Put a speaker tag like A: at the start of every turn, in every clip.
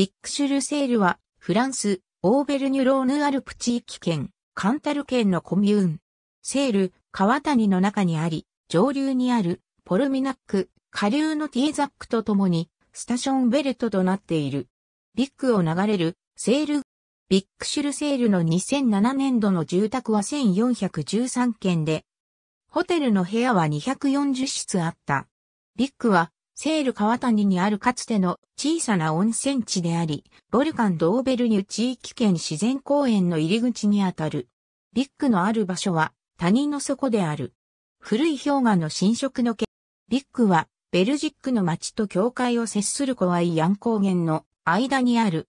A: ビックシュルセールは、フランス、オーベルニュローヌアルプ地域圏、カンタル県のコミューン。セール、川谷の中にあり、上流にある、ポルミナック、下流のティーザックとともに、スタションベルトとなっている。ビックを流れる、セール、ビックシュルセールの2007年度の住宅は1413件で、ホテルの部屋は240室あった。ビックは、セール川谷にあるかつての小さな温泉地であり、ボルカンドーベルニュ地域圏自然公園の入り口にあたる。ビッグのある場所は谷の底である。古い氷河の侵食のけ、ビッグはベルジックの町と境界を接するコい。イヤン高原の間にある。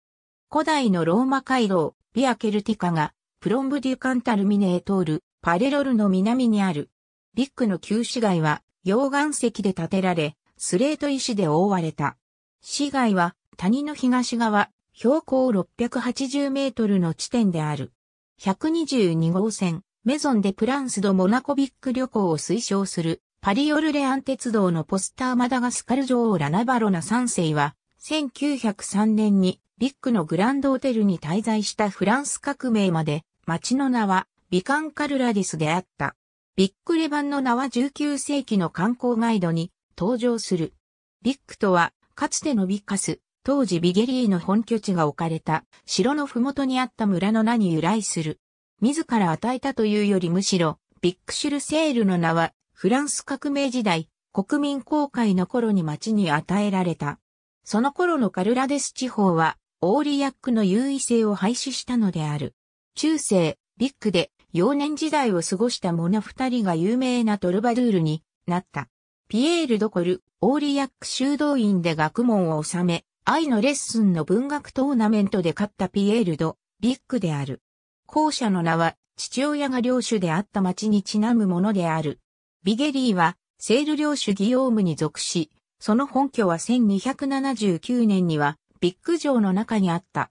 A: 古代のローマ回廊、ビアケルティカがプロンブデュカンタルミネへ通るパレロルの南にある。ビッグの旧市街は溶岩石で建てられ、スレート石で覆われた。市街は谷の東側、標高680メートルの地点である。122号線、メゾンでプランスドモナコビック旅行を推奨する、パリオルレアン鉄道のポスターマダガスカル女王ラナバロナ3世は、1903年にビッグのグランドホテルに滞在したフランス革命まで、町の名はビカンカルラディスであった。ビッグレバンの名は19世紀の観光ガイドに登場する。ビックとは、かつてのビッカス、当時ビゲリーの本拠地が置かれた城の麓にあった村の名に由来する。自ら与えたというよりむしろ、ビックシュルセールの名は、フランス革命時代、国民公開の頃に町に与えられた。その頃のカルラデス地方は、オーリヤックの優位性を廃止したのである。中世、ビックで幼年時代を過ごした者二人が有名なトルバドゥールになった。ピエール・ドコル、オーリアック修道院で学問を収め、愛のレッスンの文学トーナメントで勝ったピエール・ド・ビッグである。校舎の名は、父親が領主であった町にちなむものである。ビゲリーは、セール領主ギオームに属し、その本拠は1279年には、ビッグ城の中にあった。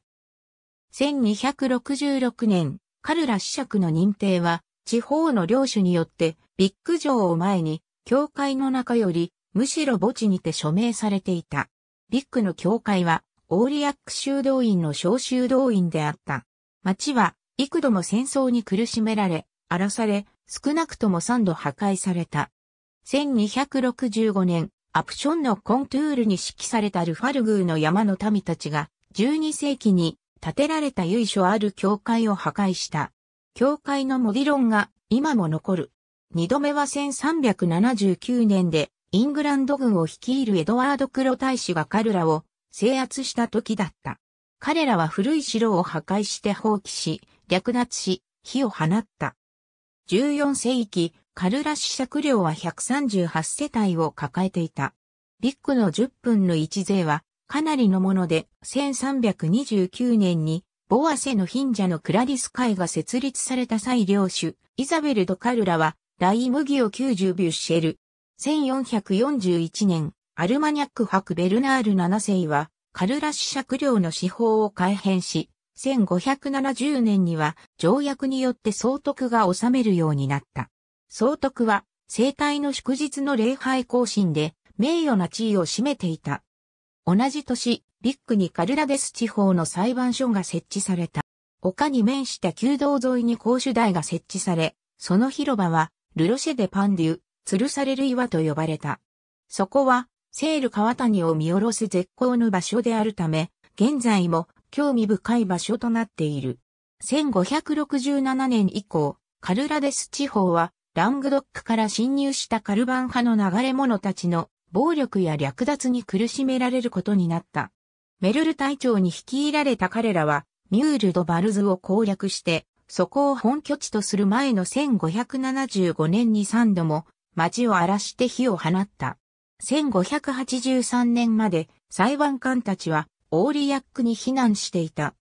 A: 1266年、カルラ子爵の認定は、地方の領主によって、ビッグ城を前に、教会の中より、むしろ墓地にて署名されていた。ビッグの教会は、オーリアック修道院の小修道院であった。町は、幾度も戦争に苦しめられ、荒らされ、少なくとも3度破壊された。1265年、アプションのコントゥールに指揮されたルファルグーの山の民たちが、12世紀に建てられた由緒ある教会を破壊した。教会のモディロンが今も残る。二度目は1379年で、イングランド軍を率いるエドワード・クロ大使が彼らを制圧した時だった。彼らは古い城を破壊して放棄し、略奪し、火を放った。14世紀、カルラ者区領は138世帯を抱えていた。ビッグの10分の1税は、かなりのもので、1329年に、ボアセの貧者のクラディス会が設立された際領主、イザベル・ド・カルラは、ライムギ90ビュッシェル。1441年、アルマニャック伯ベルナール7世は、カルラシ爵領の司法を改変し、1570年には条約によって総督が治めるようになった。総督は、生体の祝日の礼拝行進で、名誉な地位を占めていた。同じ年、ビッグにカルラデス地方の裁判所が設置された。丘に面した旧道沿いに公主台が設置され、その広場はルロシェでパンデュ、吊るされる岩と呼ばれた。そこは、セール川谷を見下ろす絶好の場所であるため、現在も興味深い場所となっている。1567年以降、カルラデス地方は、ラングドックから侵入したカルバン派の流れ者たちの暴力や略奪に苦しめられることになった。メルル隊長に率いられた彼らは、ミュールド・バルズを攻略して、そこを本拠地とする前の1575年に3度も町を荒らして火を放った。1583年まで裁判官たちはオーリヤックに避難していた。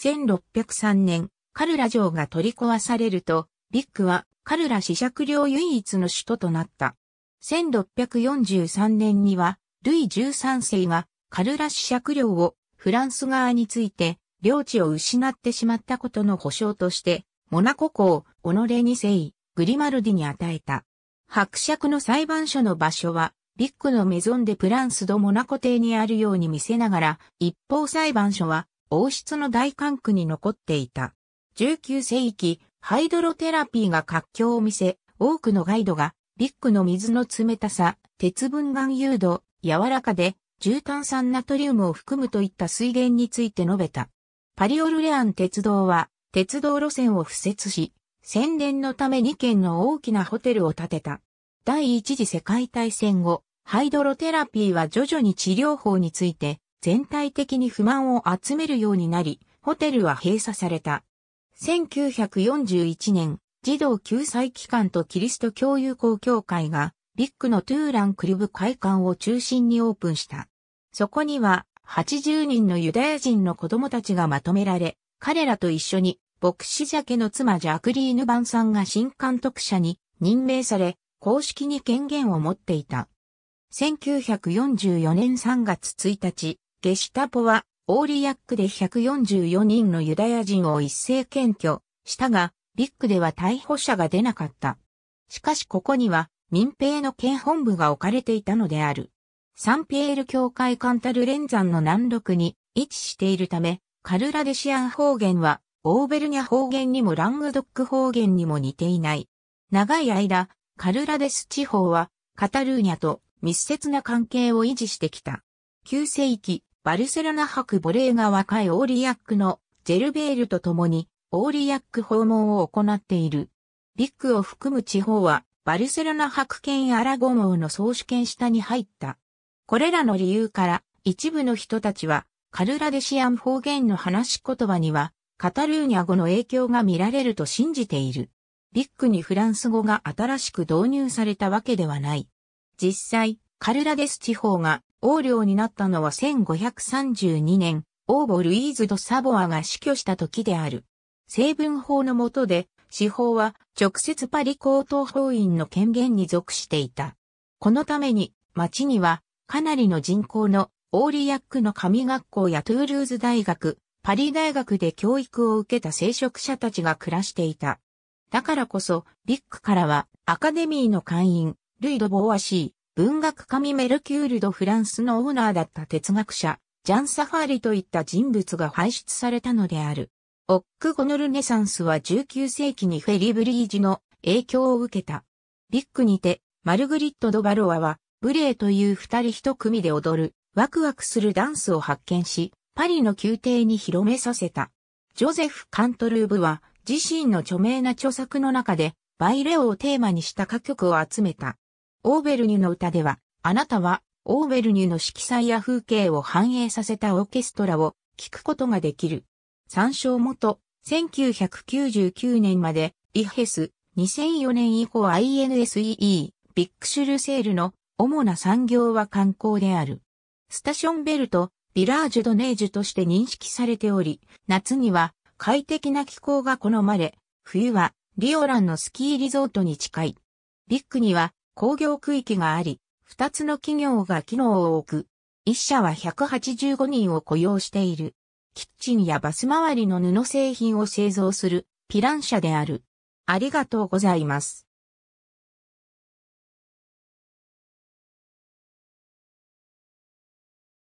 A: 1603年、カルラ城が取り壊されると、ビッグはカルラ試釈領唯一の首都となった。1643年には、ルイ13世がカルラ試釈領をフランス側について領地を失ってしまったことの保証として、モナコ公、己に征夷、グリマルディに与えた。伯爵の裁判所の場所は、ビッグのメゾンでプランスドモナコ邸にあるように見せながら、一方裁判所は王室の大管区に残っていた。19世紀、ハイドロテラピーが活況を見せ、多くのガイドが、ビッグの水の冷たさ、鉄分含有度、柔らかで、重炭酸ナトリウムを含むといった水源について述べた。パリオルレアン鉄道は、鉄道路線を敷設し、宣伝のため2軒の大きなホテルを建てた。第一次世界大戦後、ハイドロテラピーは徐々に治療法について全体的に不満を集めるようになり、ホテルは閉鎖された。1941年、児童救済機関とキリスト教友好協会がビッグのトゥーランクリブ会館を中心にオープンした。そこには80人のユダヤ人の子供たちがまとめられ、彼らと一緒に、牧師ジャケの妻ジャクリーヌ・バンさんが新監督者に任命され、公式に権限を持っていた。1944年3月1日、ゲシタポは、オーリヤックで144人のユダヤ人を一斉検挙したが、ビッグでは逮捕者が出なかった。しかしここには民兵の県本部が置かれていたのである。サンピエール教会カンタル連山の南麓に位置しているため、カルラデシアン方言は、オーベルニャ方言にもラングドック方言にも似ていない。長い間、カルラデス地方は、カタルーニャと密接な関係を維持してきた。9世紀、バルセロナ博ボレーが若いオーリアックのジェルベールと共に、オーリアック訪問を行っている。ビッグを含む地方は、バルセロナ博権アラゴ王の総主権下に入った。これらの理由から、一部の人たちは、カルラデシアン方言の話し言葉には、カタルーニャ語の影響が見られると信じている。ビッグにフランス語が新しく導入されたわけではない。実際、カルラデス地方が王領になったのは1532年、王母ルイーズ・ド・サボアが死去した時である。成文法の下で、司法は直接パリ高等法院の権限に属していた。このために、町にはかなりの人口のオーリヤックの神学校やトゥールーズ大学、パリ大学で教育を受けた聖職者たちが暮らしていた。だからこそ、ビックからは、アカデミーの会員、ルイド・ボワシー、文学神メルキュール・ド・フランスのオーナーだった哲学者、ジャン・サファーリといった人物が輩出されたのである。オックゴノルネサンスは19世紀にフェリブリージの影響を受けた。ビックにて、マルグリット・ド・バロアは、ブレーという二人一組で踊る、ワクワクするダンスを発見し、パリの宮廷に広めさせた。ジョゼフ・カントルーブは、自身の著名な著作の中で、バイレオをテーマにした歌曲を集めた。オーベルニュの歌では、あなたは、オーベルニュの色彩や風景を反映させたオーケストラを聴くことができる。参照元、1999年まで、イヘス、2004年以降 INSEE、ビッグシュルセールの主な産業は観光である。スタションベルト、ビラージュドネージュとして認識されており、夏には快適な気候が好まれ、冬はリオランのスキーリゾートに近い。ビッグには工業区域があり、二つの企業が機能を置く。一社は185人を雇用している。キッチンやバス周りの布製品を製造するピラン社である。ありがとうございます。